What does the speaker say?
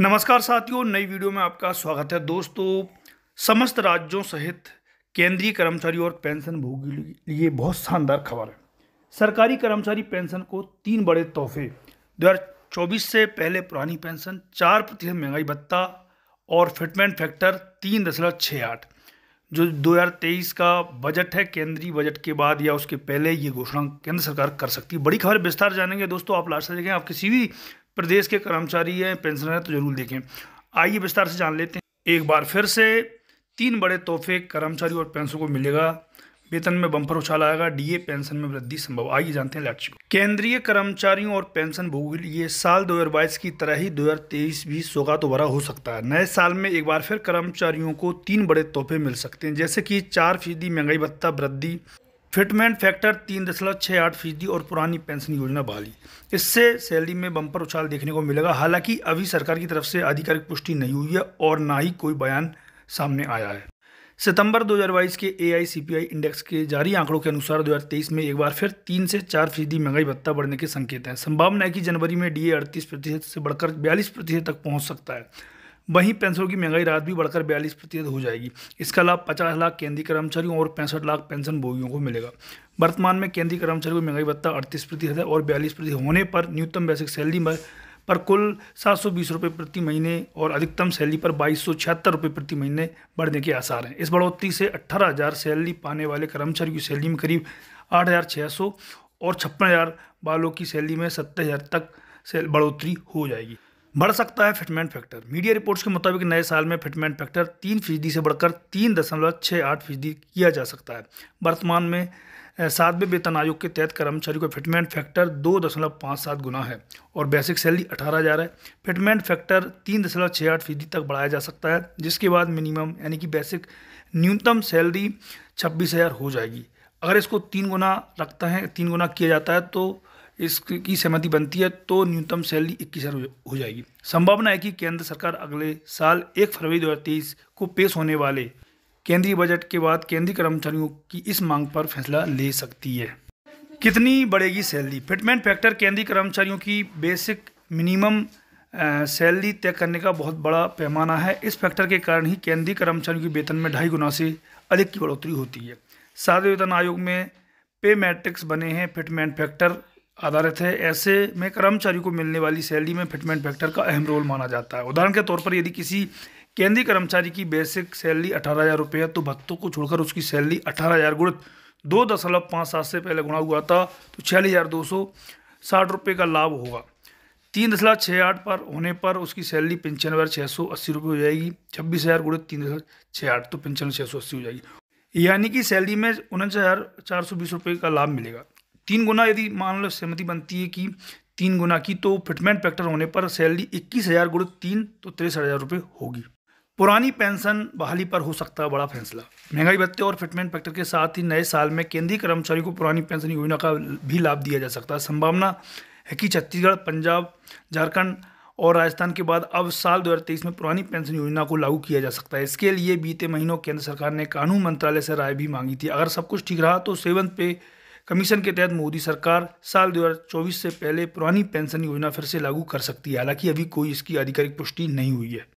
नमस्कार साथियों नई वीडियो में आपका स्वागत है दोस्तों समस्त राज्यों सहित केंद्रीय कर्मचारी और पेंशन भोगी लिए बहुत शानदार खबर है सरकारी कर्मचारी पेंशन को तीन बड़े तोहफे दो चौबीस से पहले पुरानी पेंशन चार प्रतिशत महंगाई भत्ता और फिटमेंट फैक्टर तीन दशमलव छः आठ जो 2023 का बजट है केंद्रीय बजट के बाद या उसके पहले ये घोषणा केंद्र सरकार कर सकती है बड़ी खबर विस्तार जानेंगे दोस्तों आप लास्ट से देखें आप किसी भी प्रदेश के कर्मचारी हैं पेंशनर हैं तो जरूर देखें आइए विस्तार से जान लेते हैं एक बार फिर से तीन बड़े तोहफे कर्मचारी और पेंशन को मिलेगा वेतन में बम्पर उछाल आएगा डीए पेंशन में वृद्धि संभव आइए जानते हैं लक्ष्य केंद्रीय कर्मचारियों और पेंशन भोगी साल 2022 की तरह ही 2023 भी सौगात तो भरा हो सकता है नए साल में एक बार फिर कर्मचारियों को तीन बड़े तोहफे मिल सकते हैं जैसे कि चार फीसदी महंगाई भत्ता वृद्धि फिटमेंट फैक्टर तीन दशमलव छः आठ फीसदी और पुरानी पेंशन योजना बहाली इससे सैलरी में बम्पर उछाल देखने को मिलेगा हालांकि अभी सरकार की तरफ से आधिकारिक पुष्टि नहीं हुई है और ना ही कोई बयान सामने आया है सितंबर 2022 के ए इंडेक्स के जारी आंकड़ों के अनुसार 2023 में एक बार फिर तीन से चार फीसदी महंगाई भत्ता बढ़ने के संकेत हैं संभावना है कि जनवरी में डीए अड़तीस प्रतिशत से बढ़कर बयालीस प्रतिशत तक पहुंच सकता है वहीं पेंशनों की महंगाई रात भी बढ़कर बयालीस प्रतिशत हो जाएगी इसका लाभ पचास लाख केंद्रीय कर्मचारियों और पैंसठ लाख पेंशन भोगियों को मिलेगा वर्तमान में केंद्रीय कर्मचारियों की महंगाई भत्ता अड़तीस प्रतिशत है और बयालीस प्रतिशत होने पर न्यूनतम बेसिक सैलरी में पर कुल सात सौ बीस रुपये प्रति महीने और अधिकतम सैलरी पर बाईस सौ छिहत्तर रुपये प्रति महीने बढ़ने के आसार हैं इस बढ़ोतरी से अट्ठारह हज़ार सैलरी पाने वाले कर्मचारियों की सैलरी में करीब आठ हज़ार छः सौ और छप्पन हज़ार वालों की सैलरी में सत्तर हज़ार तक बढ़ोतरी हो जाएगी बढ़ सकता है फिटमेंट फैक्टर मीडिया रिपोर्ट्स के मुताबिक नए साल में फिटमेंट फैक्टर तीन फीसदी से बढ़कर तीन दशमलव छः आठ फीसदी किया जा सकता है वर्तमान में सातवें वेतन आयोग के तहत कर्मचारी का फिटमेंट फैक्टर दो दशमलव पाँच सात गुना है और बेसिक सैलरी अठारह हज़ार है फिटमेंट फैक्टर तीन दशमलव छः आठ फीसदी तक बढ़ाया जा सकता है जिसके बाद मिनिमम यानी कि बेसिक न्यूनतम सैलरी छब्बीस हज़ार हो जाएगी अगर इसको तीन गुना रखता है तीन गुना किया जाता है तो इसकी सहमति बनती है तो न्यूनतम सैलरी इक्कीस हज़ार हो जाएगी संभावना है कि केंद्र सरकार अगले साल एक फरवरी दो को पेश होने वाले केंद्रीय बजट के बाद केंद्रीय कर्मचारियों की इस मांग पर फैसला ले सकती है कितनी बढ़ेगी सैलरी फिटमेंट फैक्टर केंद्रीय कर्मचारियों की बेसिक मिनिमम सैलरी तय करने का बहुत बड़ा पैमाना है इस फैक्टर के कारण ही केंद्रीय कर्मचारियों के वेतन में ढाई गुना से अधिक की बढ़ोतरी होती है सातवें वेतन आयोग में पे मैट्रिक्स बने हैं फिटमेंट फैक्टर आधारित है ऐसे में कर्मचारी को मिलने वाली सैलरी में फिटमेंट फैक्टर का अहम रोल माना जाता है उदाहरण के तौर पर यदि किसी केंद्रीय कर्मचारी की बेसिक सैलरी अठारह हज़ार रुपये है तो भत्तों को छोड़कर उसकी सैलरी अठारह हज़ार गुणित दो दशमलव पाँच सात से पहले गुणा हुआ था तो छियालीस हज़ार दो सौ साठ रुपये का लाभ होगा तीन दशमलव छः आठ पर होने पर उसकी सैलरी पेंशन हज़ार छः सौ अस्सी रुपये हो जाएगी छब्बीस हज़ार गुड़े तीन दशमलव छः आठ तो पेंशन छः सौ अस्सी हो जाएगी यानी कि सैलरी में उनचास हज़ार चार सौ बीस रुपये का लाभ मिलेगा तीन गुना यदि मान लो सहमति बनती है कि तीन गुना की तो फिटमेंट फैक्टर होने पर सैलरी इक्कीस हज़ार गुण तीन तो तिरसठ हज़ार रुपये होगी पुरानी पेंशन बहाली पर हो सकता है बड़ा फैसला महंगाई भत्ते और फिटमेंट फैक्टर के साथ ही नए साल में केंद्रीय कर्मचारी को पुरानी पेंशन योजना का भी लाभ दिया जा सकता है संभावना है कि छत्तीसगढ़ पंजाब झारखंड और राजस्थान के बाद अब साल 2023 में पुरानी पेंशन योजना को लागू किया जा सकता है इसके लिए बीते महीनों केंद्र सरकार ने कानून मंत्रालय से राय भी मांगी थी अगर सब कुछ ठीक रहा तो सेवन पे कमीशन के तहत मोदी सरकार साल 2024 से पहले पुरानी पेंशन योजना फिर से लागू कर सकती है हालांकि अभी कोई इसकी आधिकारिक पुष्टि नहीं हुई है